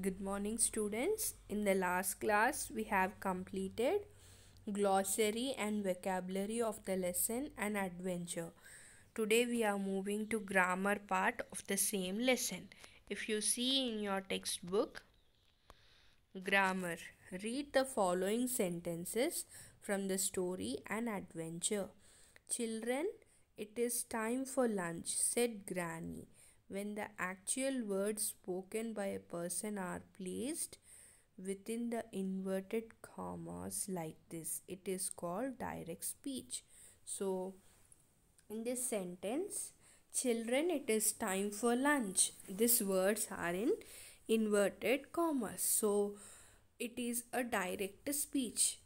Good morning students. In the last class we have completed glossary and vocabulary of the lesson and adventure. Today we are moving to grammar part of the same lesson. If you see in your textbook grammar, read the following sentences from the story and adventure. Children, it is time for lunch, said Granny when the actual words spoken by a person are placed within the inverted commas like this. It is called direct speech. So, in this sentence, children, it is time for lunch. These words are in inverted commas. So, it is a direct speech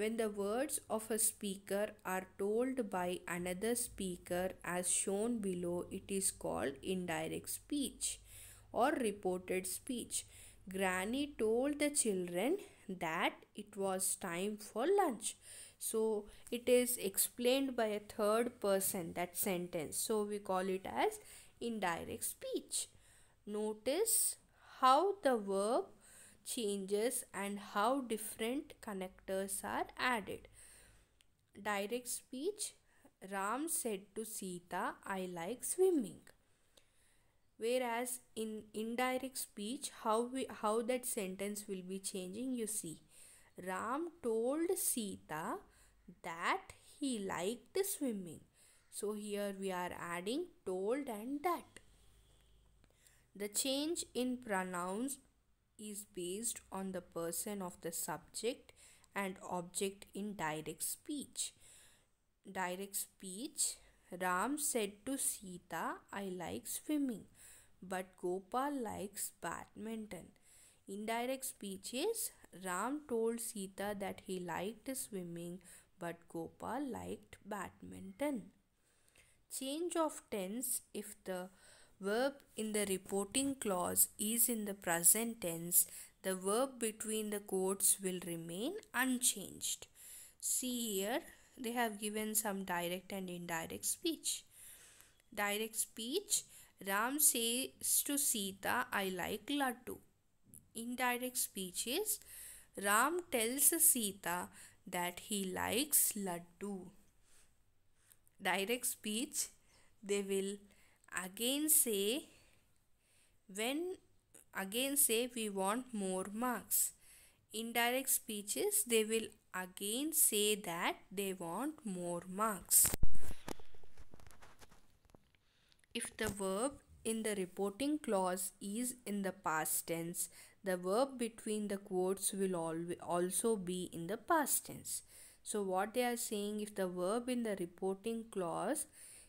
when the words of a speaker are told by another speaker as shown below it is called indirect speech or reported speech granny told the children that it was time for lunch so it is explained by a third person that sentence so we call it as indirect speech notice how the verb changes and how different connectors are added. Direct speech Ram said to Sita, I like swimming. Whereas in indirect speech, how, we, how that sentence will be changing, you see. Ram told Sita that he liked swimming. So here we are adding told and that. The change in pronouns is based on the person of the subject and object in direct speech. Direct speech Ram said to Sita, I like swimming, but Gopal likes badminton. Indirect speech is Ram told Sita that he liked swimming, but Gopal liked badminton. Change of tense if the verb in the reporting clause is in the present tense, the verb between the quotes will remain unchanged. See here, they have given some direct and indirect speech. Direct speech, Ram says to Sita, I like Laddu. Indirect speech is, Ram tells Sita that he likes Laddu. Direct speech, they will again say when again say we want more marks indirect speeches they will again say that they want more marks if the verb in the reporting clause is in the past tense the verb between the quotes will also be in the past tense so what they are saying if the verb in the reporting clause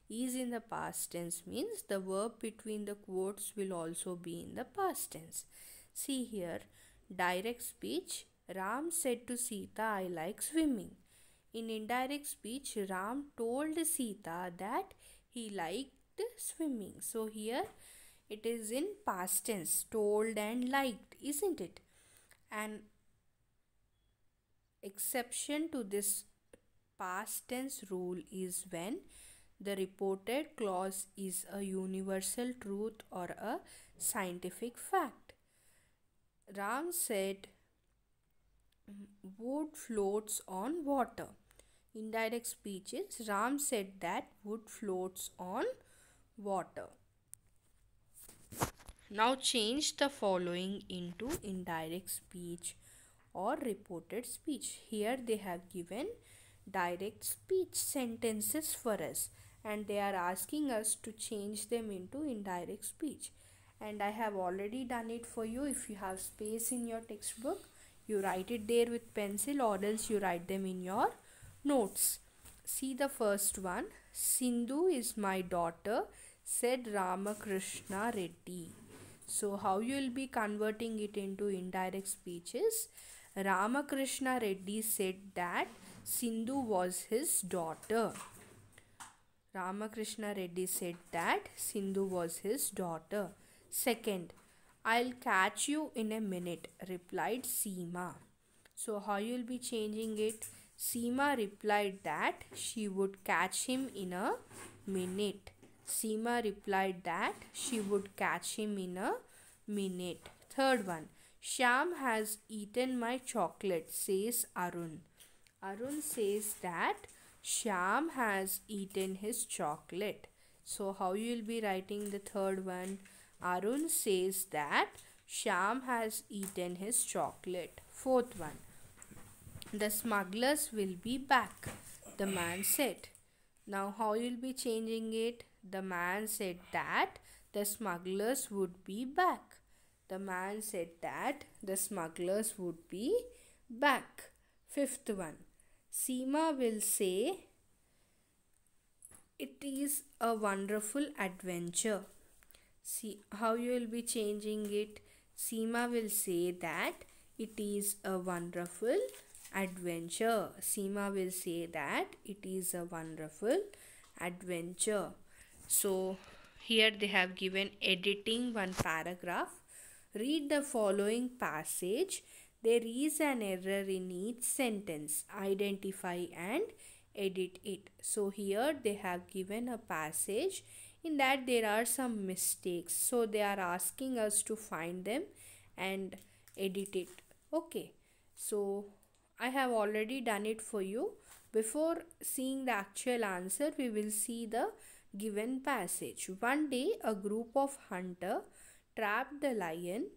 is in the past tense means the verb between the quotes will also be in the past tense. See here, direct speech, Ram said to Sita, I like swimming. In indirect speech, Ram told Sita that he liked swimming. So here it is in past tense, told and liked, isn't it? An exception to this past tense rule is when the reported clause is a universal truth or a scientific fact. Ram said, Wood floats on water. Indirect speech is Ram said that wood floats on water. Now change the following into indirect speech or reported speech. Here they have given direct speech sentences for us and they are asking us to change them into indirect speech and I have already done it for you if you have space in your textbook you write it there with pencil or else you write them in your notes see the first one Sindhu is my daughter said Ramakrishna Reddy so how you will be converting it into indirect speeches? Ramakrishna Reddy said that Sindhu was his daughter Ramakrishna Reddy said that Sindhu was his daughter. Second, I'll catch you in a minute, replied Seema. So, how you'll be changing it? Seema replied that she would catch him in a minute. Seema replied that she would catch him in a minute. Third one, Sham has eaten my chocolate, says Arun. Arun says that Sham has eaten his chocolate. So how you'll be writing the third one? Arun says that Sham has eaten his chocolate. Fourth one. The smugglers will be back. The man said. Now how you'll be changing it? The man said that the smugglers would be back. The man said that the smugglers would be back. Fifth one. Seema will say, It is a wonderful adventure. See how you will be changing it. Seema will say that it is a wonderful adventure. Seema will say that it is a wonderful adventure. So here they have given editing one paragraph. Read the following passage there is an error in each sentence. Identify and edit it. So here they have given a passage in that there are some mistakes. So they are asking us to find them and edit it. Okay. So I have already done it for you. Before seeing the actual answer, we will see the given passage. One day a group of hunter trapped the lion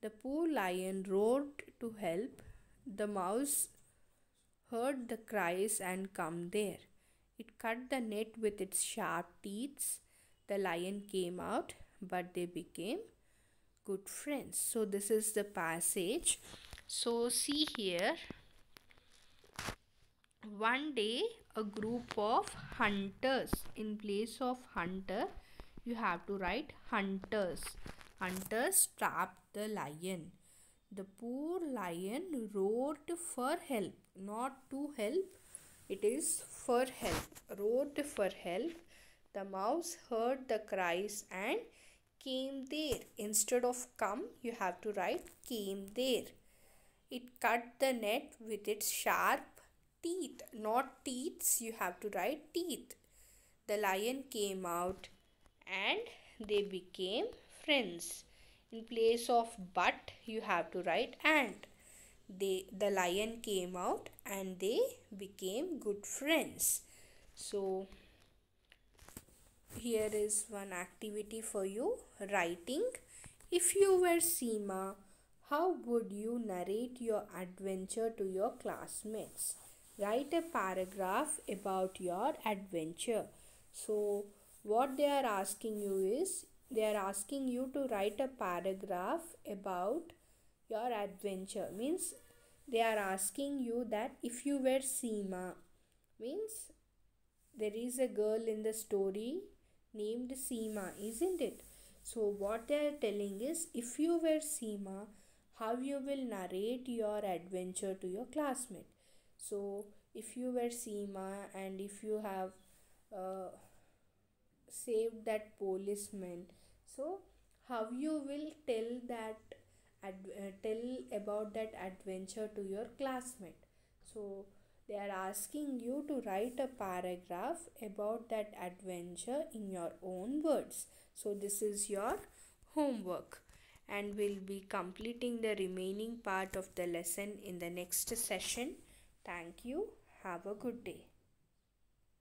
the poor lion roared to help. The mouse heard the cries and come there. It cut the net with its sharp teeth. The lion came out, but they became good friends. So this is the passage. So see here. One day a group of hunters in place of hunter you have to write hunters hunter trapped the lion. The poor lion roared for help, not to help, it is for help, roared for help. The mouse heard the cries and came there. Instead of come, you have to write came there. It cut the net with its sharp teeth, not teeth. you have to write teeth. The lion came out and they became friends. In place of but, you have to write and. They, the lion came out and they became good friends. So, here is one activity for you writing. If you were Seema, how would you narrate your adventure to your classmates? Write a paragraph about your adventure. So, what they are asking you is they are asking you to write a paragraph about your adventure means they are asking you that if you were Seema means there is a girl in the story named Seema isn't it so what they are telling is if you were Seema how you will narrate your adventure to your classmate so if you were Seema and if you have uh, saved that policeman so how you will tell that uh, tell about that adventure to your classmate so they are asking you to write a paragraph about that adventure in your own words so this is your homework and we'll be completing the remaining part of the lesson in the next session thank you have a good day